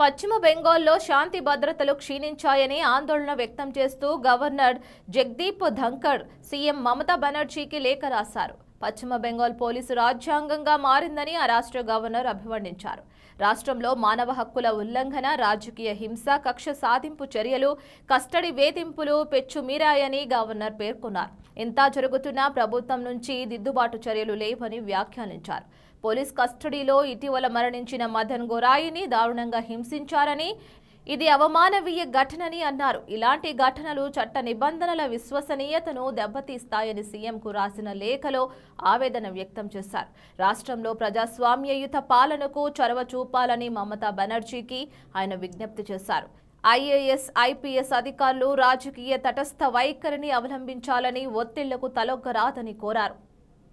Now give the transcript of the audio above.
పశ్చిమ బెంగాల్లో శాంతి భద్రతలు క్షీణించాయని ఆందోళన వ్యక్తం చేస్తూ గవర్నర్ జగ్దీప్ ధంకర్ సీఎం మమతా బెనర్జీకి లేఖ రాశారు పశ్చిమ బెంగాల్ పోలీసు రాజ్యాంగంగా మారిందని ఆ రాష్ట్ర గవర్నర్ అభివర్ణించారు రాష్ట్రంలో మానవ హక్కుల ఉల్లంఘన రాజకీయ హింస కక్ష సాధింపు చర్యలు కస్టడీ వేధింపులు పెచ్చుమీరాయని గవర్నర్ పేర్కొన్నారు ఎంత జరుగుతున్నా ప్రభుత్వం నుంచి దిద్దుబాటు చర్యలు లేవని వ్యాఖ్యానించారు పోలీస్ కస్టడీలో ఇటీవల మరణించిన మదన్ గొరాయిని దారుణంగా హింసించారని ఇది అవమానవీయ ఘటనని అన్నారు ఇలాంటి ఘటనలు చట్ట నిబంధనల విశ్వసనీయతను దెబ్బతీస్తాయని సీఎంకు రాసిన లేఖలో ఆవేదన వ్యక్తం చేశారు రాష్ట్రంలో ప్రజాస్వామ్యయుత పాలనకు చొరవ చూపాలని మమతా బెనర్జీకి ఆయన విజ్ఞప్తి చేశారు ఐఏఎస్ ఐపీఎస్ అధికారులు రాజకీయ తటస్థ వైఖరిని అవలంబించాలని ఒత్తిళ్లకు తలొగ్గరాదని కోరారు